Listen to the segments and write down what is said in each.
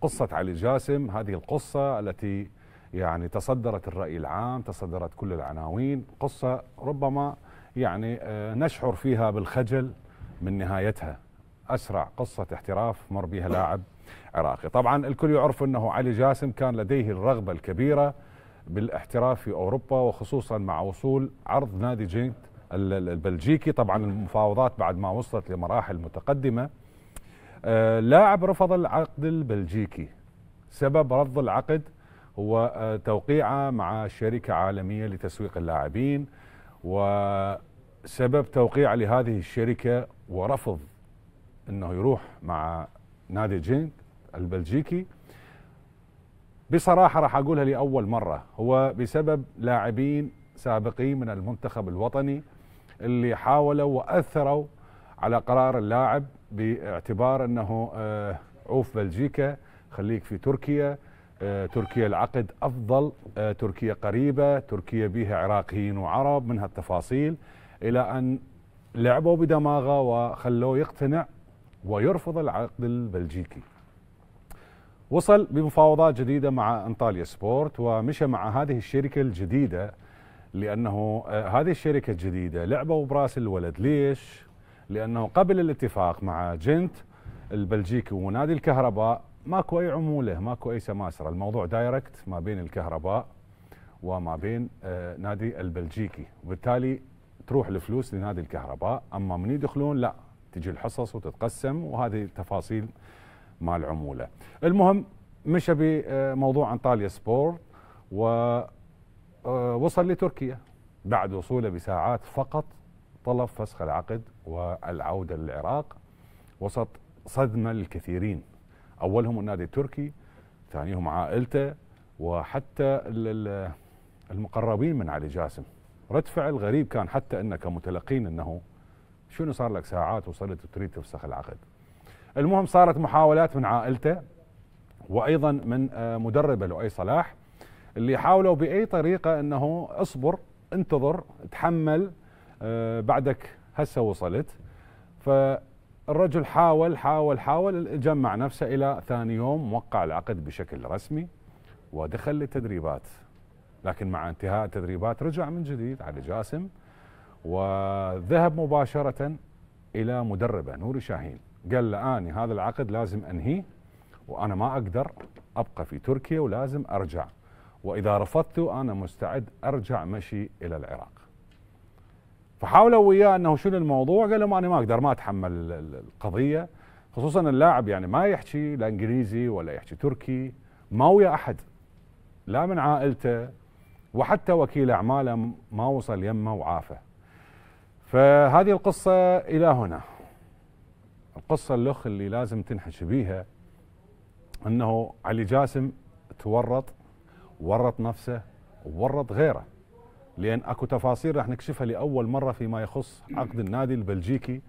قصة علي جاسم هذه القصة التي يعني تصدرت الرأي العام تصدرت كل العناوين قصة ربما يعني آه، نشعر فيها بالخجل من نهايتها أسرع قصة احتراف مر بها لاعب عراقي طبعا الكل يعرف أنه علي جاسم كان لديه الرغبة الكبيرة بالاحتراف في أوروبا وخصوصا مع وصول عرض نادي جينت البلجيكي طبعا المفاوضات بعد ما وصلت لمراحل متقدمة آه، لاعب رفض العقد البلجيكي سبب رفض العقد هو آه، توقيعه مع شركة عالمية لتسويق اللاعبين وسبب توقيع لهذه الشركة ورفض أنه يروح مع نادي جينك البلجيكي بصراحة راح أقولها لأول مرة هو بسبب لاعبين سابقين من المنتخب الوطني اللي حاولوا وأثروا على قرار اللاعب باعتبار أنه آه، عوف بلجيكا خليك في تركيا آه، تركيا العقد أفضل آه، تركيا قريبة تركيا بها عراقيين وعرب من هالتفاصيل إلى أن لعبوا بدماغه وخلوه يقتنع ويرفض العقد البلجيكي وصل بمفاوضات جديدة مع انطاليا سبورت ومشى مع هذه الشركة الجديدة لأنه هذه الشركة الجديدة لعبوا براس الولد ليش؟ لأنه قبل الاتفاق مع جنت البلجيكي ونادي الكهرباء ماكو أي عمولة ماكو أي سماسرة الموضوع دايركت ما بين الكهرباء وما بين آه، نادي البلجيكي وبالتالي تروح الفلوس لنادي الكهرباء أما من يدخلون لا تجي الحصص وتتقسم وهذه تفاصيل مع العمولة المهم مشى بموضوع انطاليا سبور ووصل آه، لتركيا بعد وصوله بساعات فقط طلب فسخ العقد والعودة للعراق وسط صدمة للكثيرين أولهم النادي التركي ثانيهم عائلته وحتى المقربين من علي جاسم رد فعل غريب كان حتى أنه كمتلقين أنه شنو صار لك ساعات وصلت وتريد تفسخ العقد المهم صارت محاولات من عائلته وأيضا من آه، مدربه لؤي صلاح اللي حاولوا بأي طريقة أنه اصبر انتظر تحمل آه، بعدك هسه وصلت فالرجل حاول حاول حاول جمع نفسه الى ثاني يوم وقع العقد بشكل رسمي ودخل للتدريبات لكن مع انتهاء التدريبات رجع من جديد علي جاسم وذهب مباشره الى مدربه نوري شاهين قال له اني هذا العقد لازم انهيه وانا ما اقدر ابقى في تركيا ولازم ارجع واذا رفضت انا مستعد ارجع مشي الى العراق فحاولوا وياه انه شنو الموضوع قال لهم انا ما اقدر ما اتحمل القضيه خصوصا اللاعب يعني ما يحكي لا انجليزي ولا يحكي تركي ما ويا احد لا من عائلته وحتى وكيل اعماله ما وصل يمه وعافه فهذه القصه الى هنا القصه الاخ اللي لازم تنحكي بيها انه علي جاسم تورط ورط نفسه وورط غيره لان اكو تفاصيل راح نكشفها لاول مره فيما يخص عقد النادي البلجيكي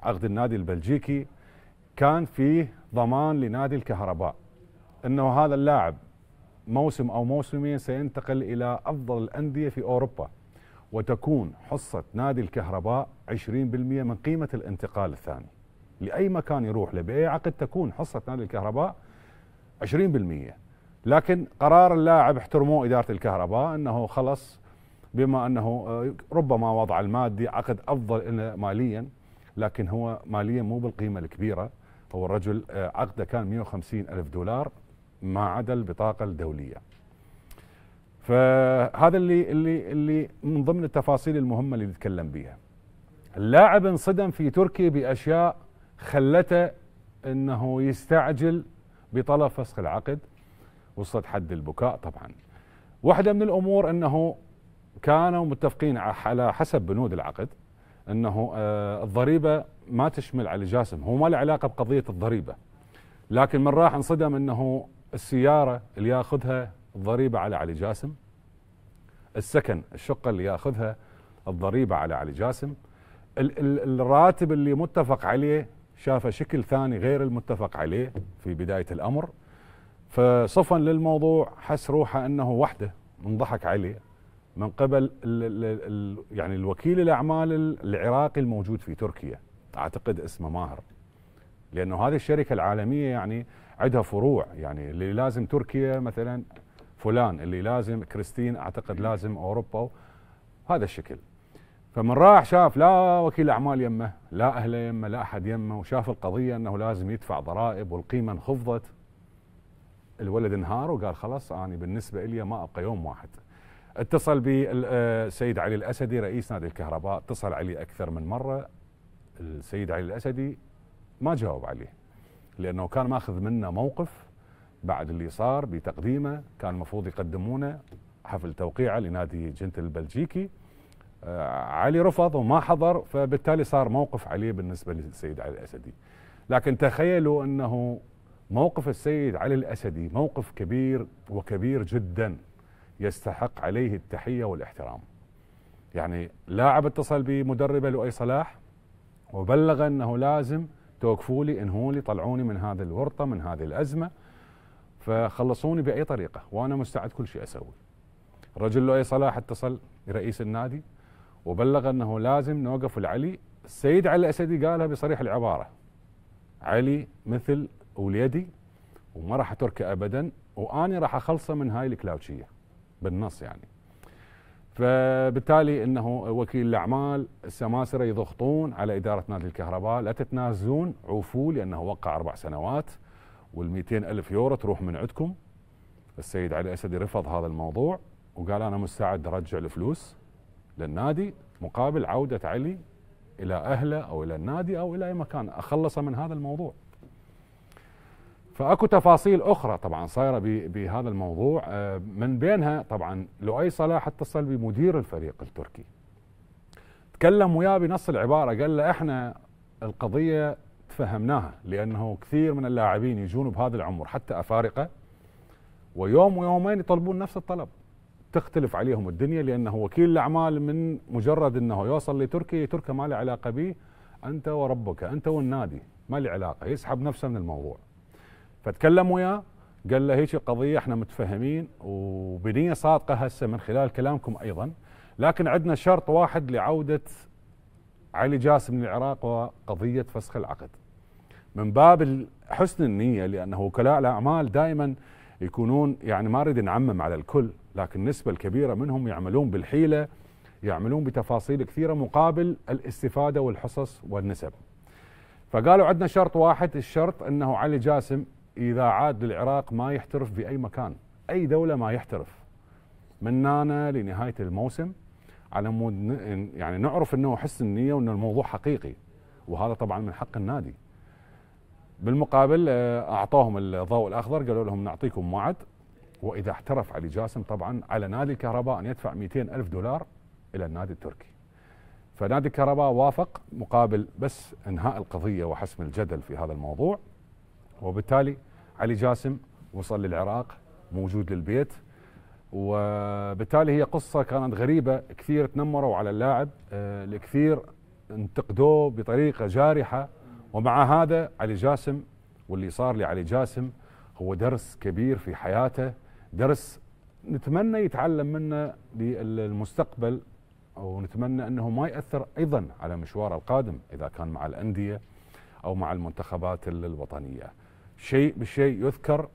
عقد النادي البلجيكي كان فيه ضمان لنادي الكهرباء انه هذا اللاعب موسم او موسمين سينتقل الى افضل الانديه في اوروبا وتكون حصه نادي الكهرباء 20% من قيمه الانتقال الثاني لاي مكان يروح له باي عقد تكون حصه نادي الكهرباء 20% لكن قرار اللاعب احترموه اداره الكهرباء انه خلص بما انه آه، ربما وضع المادي عقد افضل ماليا لكن هو ماليا مو بالقيمه الكبيره هو الرجل آه، عقده كان 150 الف دولار ما عدا البطاقه الدوليه فهذا اللي اللي اللي من ضمن التفاصيل المهمه اللي نتكلم بها اللاعب انصدم في تركيا باشياء خلته انه يستعجل بطلب فسخ العقد وصلت حد البكاء طبعا واحده من الامور انه كانوا متفقين على حسب بنود العقد انه آه، الضريبه ما تشمل علي جاسم هو ما له علاقه بقضيه الضريبه لكن من راح انصدم انه السياره اللي ياخذها الضريبه على علي جاسم السكن الشقه اللي ياخذها الضريبه على علي جاسم الراتب اللي متفق عليه شافه شكل ثاني غير المتفق عليه في بدايه الامر فصفا للموضوع حس روحه انه وحده انضحك عليه من قبل الـ الـ يعني الوكيل الاعمال العراقي الموجود في تركيا اعتقد اسمه ماهر لانه هذه الشركه العالميه يعني عندها فروع يعني اللي لازم تركيا مثلا فلان اللي لازم كريستين اعتقد لازم اوروبا هذا الشكل فمن راح شاف لا وكيل اعمال يمه لا اهله يمه لا احد يمه وشاف القضيه انه لازم يدفع ضرائب والقيمه انخفضت الولد انهار وقال خلاص انا بالنسبه لي ما ابقى يوم واحد اتصل بالسيد آه، علي الاسدي رئيس نادي الكهرباء اتصل علي اكثر من مره السيد علي الاسدي ما جاوب عليه لانه كان ماخذ منا موقف بعد اللي صار بتقديمه كان المفروض يقدمونه حفل توقيعه لنادي جنت البلجيكي آه، علي رفض وما حضر فبالتالي صار موقف عليه بالنسبه للسيد علي الاسدي لكن تخيلوا انه موقف السيد علي الاسدي موقف كبير وكبير جدا يستحق عليه التحية والاحترام يعني لاعب اتصل بمدربه لؤي صلاح وبلغ أنه لازم توقفوا لي انهوا لي طلعوني من هذه الورطة من هذه الأزمة فخلصوني بأي طريقة وأنا مستعد كل شيء أسوي رجل لؤي صلاح اتصل برئيس النادي وبلغ أنه لازم نوقف العلي السيد علي الأسدي قالها بصريح العبارة علي مثل وليدي وما راح اتركه ابدا واني راح اخلصه من هاي الكلاوتشيه بالنص يعني فبالتالي انه وكيل الاعمال السماسره يضغطون على اداره نادي الكهرباء لا تتنازلون عوفوا لانه وقع اربع سنوات وال ألف يورو تروح من عندكم السيد علي الاسدي رفض هذا الموضوع وقال انا مستعد ارجع الفلوس للنادي مقابل عوده علي الى اهله او الى النادي او الى اي مكان اخلصه من هذا الموضوع فاكو تفاصيل اخرى طبعا صايره بهذا الموضوع آه، من بينها طبعا لؤي صلاح اتصل بمدير الفريق التركي تكلم وياه بنص العباره قال له احنا القضيه تفهمناها لانه كثير من اللاعبين يجون بهذا العمر حتى افارقه ويوم ويومين يطلبون نفس الطلب تختلف عليهم الدنيا لانه وكيل الاعمال من مجرد انه يوصل لتركيا تركيا ما له علاقه به انت وربك انت والنادي ما لي علاقه يسحب نفسه من الموضوع فتكلم وياه قال له هيك قضيه احنا متفهمين وبنيه صادقه هسه من خلال كلامكم ايضا لكن عندنا شرط واحد لعوده علي جاسم للعراق وقضيه فسخ العقد من باب حسن النيه لانه وكلاء الاعمال دائما يكونون يعني ما اريد نعمم على الكل لكن النسبه الكبيره منهم يعملون بالحيله يعملون بتفاصيل كثيره مقابل الاستفاده والحصص والنسب فقالوا عندنا شرط واحد الشرط انه علي جاسم إذا عاد للعراق ما يحترف بأي مكان أي دولة ما يحترف من هنا لنهاية الموسم على مود يعني نعرف أنه حسن النية وأن الموضوع حقيقي وهذا طبعا من حق النادي بالمقابل آه، أعطاهم الضوء الأخضر قالوا لهم نعطيكم موعد وإذا احترف علي جاسم طبعا على نادي الكهرباء أن يدفع 200 ألف دولار إلى النادي التركي فنادي الكهرباء وافق مقابل بس انهاء القضيه وحسم الجدل في هذا الموضوع وبالتالي علي جاسم وصل للعراق موجود للبيت وبالتالي هي قصة كانت غريبة كثير تنمروا على اللاعب آه، الكثير انتقدوه بطريقة جارحة ومع هذا علي جاسم واللي صار لعلي جاسم هو درس كبير في حياته درس نتمنى يتعلم منه للمستقبل ونتمنى انه ما ياثر ايضا على مشواره القادم اذا كان مع الانديه او مع المنتخبات الوطنيه. شيء بشيء يذكر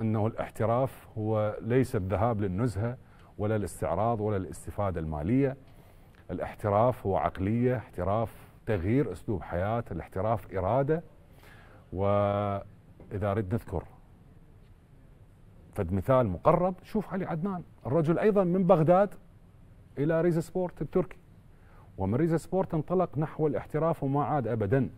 انه الاحتراف هو ليس الذهاب للنزهه ولا الاستعراض ولا الاستفاده الماليه. الاحتراف هو عقليه، احتراف تغيير اسلوب حياه، الاحتراف اراده واذا اريد نذكر فد مثال مقرب شوف علي عدنان الرجل ايضا من بغداد الى ريزا سبورت التركي ومن ريزا سبورت انطلق نحو الاحتراف وما عاد ابدا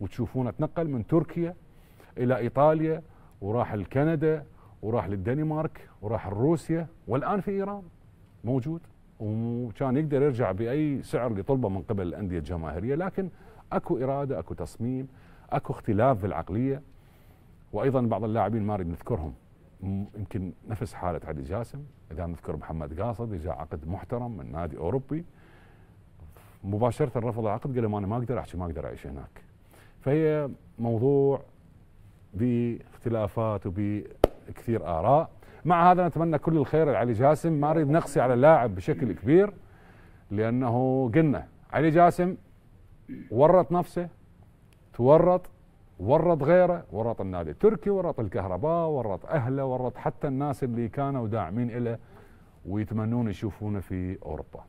وتشوفونه تنقل من تركيا الى ايطاليا وراح لكندا وراح للدنمارك وراح لروسيا والان في ايران موجود وكان يقدر يرجع باي سعر اللي طلبه من قبل الانديه الجماهيريه لكن اكو اراده اكو تصميم اكو اختلاف في العقليه وايضا بعض اللاعبين ما اريد نذكرهم يمكن نفس حاله علي جاسم اذا نذكر محمد قاصد اجى عقد محترم من نادي اوروبي مباشره رفض العقد قال ما انا ما اقدر احكي ما اقدر اعيش هناك فهي موضوع باختلافات وبكثير آراء مع هذا نتمنى كل الخير لعلي جاسم ما أريد نقصي على اللاعب بشكل كبير لأنه قلنا علي جاسم ورط نفسه تورط ورط غيره ورط النادي التركي ورط الكهرباء ورط أهله ورط حتى الناس اللي كانوا داعمين له ويتمنون يشوفونه في أوروبا